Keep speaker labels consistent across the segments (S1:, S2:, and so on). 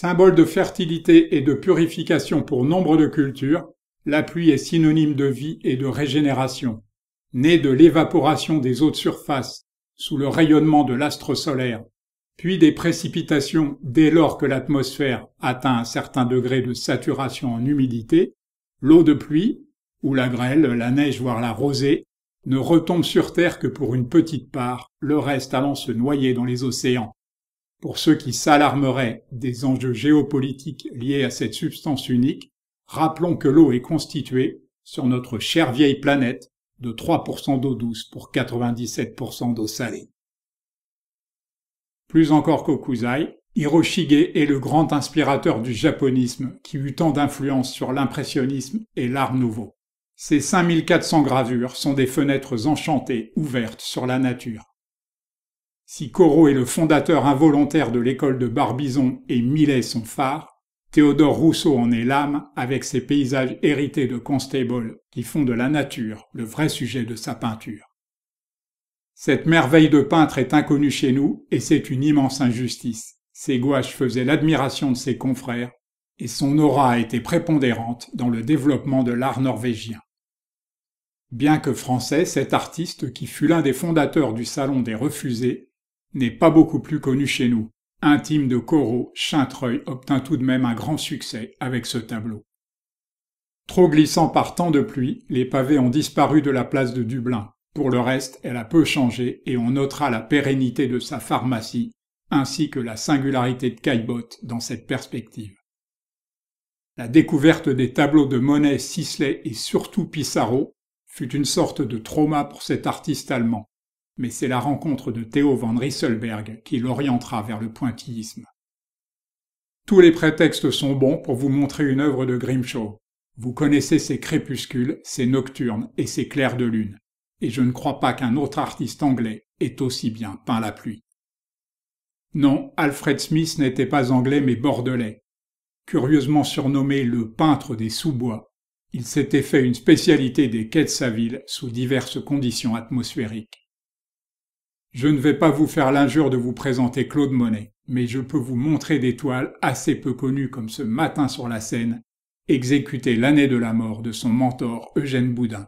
S1: Symbole de fertilité et de purification pour nombre de cultures, la pluie est synonyme de vie et de régénération. Née de l'évaporation des eaux de surface sous le rayonnement de l'astre solaire, puis des précipitations dès lors que l'atmosphère atteint un certain degré de saturation en humidité, l'eau de pluie, ou la grêle, la neige, voire la rosée, ne retombe sur Terre que pour une petite part, le reste allant se noyer dans les océans. Pour ceux qui s'alarmeraient des enjeux géopolitiques liés à cette substance unique, rappelons que l'eau est constituée, sur notre chère vieille planète, de 3% d'eau douce pour 97% d'eau salée. Plus encore qu'Okuzai, Hiroshige est le grand inspirateur du japonisme qui eut tant d'influence sur l'impressionnisme et l'art nouveau. Ces 5400 gravures sont des fenêtres enchantées ouvertes sur la nature. Si Corot est le fondateur involontaire de l'école de Barbizon et Millet son phare, Théodore Rousseau en est l'âme avec ses paysages hérités de Constable qui font de la nature le vrai sujet de sa peinture. Cette merveille de peintre est inconnue chez nous et c'est une immense injustice. Ses gouaches faisaient l'admiration de ses confrères et son aura a été prépondérante dans le développement de l'art norvégien. Bien que français, cet artiste, qui fut l'un des fondateurs du Salon des Refusés, n'est pas beaucoup plus connu chez nous. Intime de Corot, Chintreuil obtint tout de même un grand succès avec ce tableau. Trop glissant par tant de pluie, les pavés ont disparu de la place de Dublin. Pour le reste, elle a peu changé et on notera la pérennité de sa pharmacie ainsi que la singularité de Caillebotte dans cette perspective. La découverte des tableaux de Monet, Sisley et surtout Pissarro fut une sorte de trauma pour cet artiste allemand mais c'est la rencontre de Théo van Rieselberg qui l'orientera vers le pointillisme. Tous les prétextes sont bons pour vous montrer une œuvre de Grimshaw. Vous connaissez ses crépuscules, ses nocturnes et ses clairs de lune, et je ne crois pas qu'un autre artiste anglais ait aussi bien peint la pluie. Non, Alfred Smith n'était pas anglais mais bordelais. Curieusement surnommé le peintre des sous-bois, il s'était fait une spécialité des quais de sa ville sous diverses conditions atmosphériques. Je ne vais pas vous faire l'injure de vous présenter Claude Monet, mais je peux vous montrer des toiles assez peu connues comme ce matin sur la Seine, exécuté l'année de la mort de son mentor Eugène Boudin.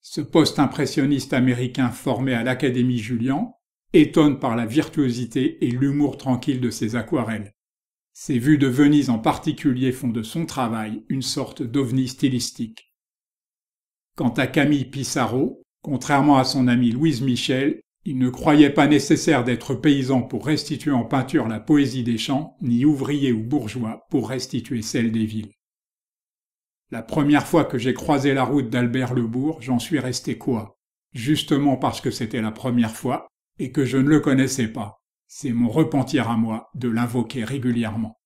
S1: Ce post-impressionniste américain formé à l'Académie Julian étonne par la virtuosité et l'humour tranquille de ses aquarelles. Ses vues de Venise en particulier font de son travail une sorte d'ovni stylistique. Quant à Camille Pissarro, contrairement à son ami Louise Michel, il ne croyait pas nécessaire d'être paysan pour restituer en peinture la poésie des champs, ni ouvrier ou bourgeois pour restituer celle des villes. La première fois que j'ai croisé la route d'Albert Lebourg, j'en suis resté quoi Justement parce que c'était la première fois et que je ne le connaissais pas. C'est mon repentir à moi de l'invoquer régulièrement.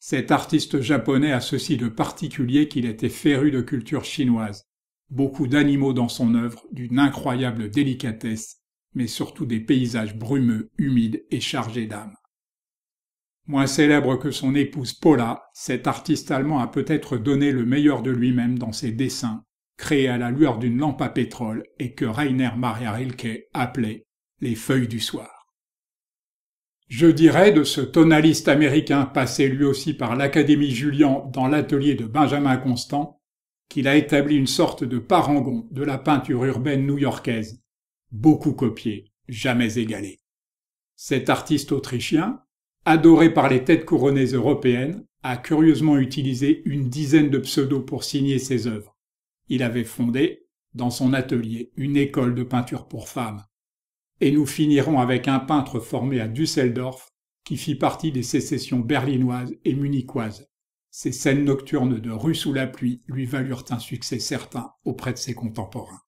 S1: Cet artiste japonais a ceci de particulier qu'il était féru de culture chinoise, beaucoup d'animaux dans son œuvre d'une incroyable délicatesse, mais surtout des paysages brumeux, humides et chargés d'âme. Moins célèbre que son épouse Paula, cet artiste allemand a peut-être donné le meilleur de lui-même dans ses dessins, créés à la lueur d'une lampe à pétrole et que Rainer Maria Rilke appelait les feuilles du soir. Je dirais de ce tonaliste américain passé lui aussi par l'Académie Julian dans l'atelier de Benjamin Constant qu'il a établi une sorte de parangon de la peinture urbaine new-yorkaise, beaucoup copiée, jamais égalée. Cet artiste autrichien, adoré par les têtes couronnées européennes, a curieusement utilisé une dizaine de pseudos pour signer ses œuvres. Il avait fondé, dans son atelier, une école de peinture pour femmes. Et nous finirons avec un peintre formé à Düsseldorf qui fit partie des sécessions berlinoises et munichoises, ces scènes nocturnes de rue sous la pluie lui valurent un succès certain auprès de ses contemporains.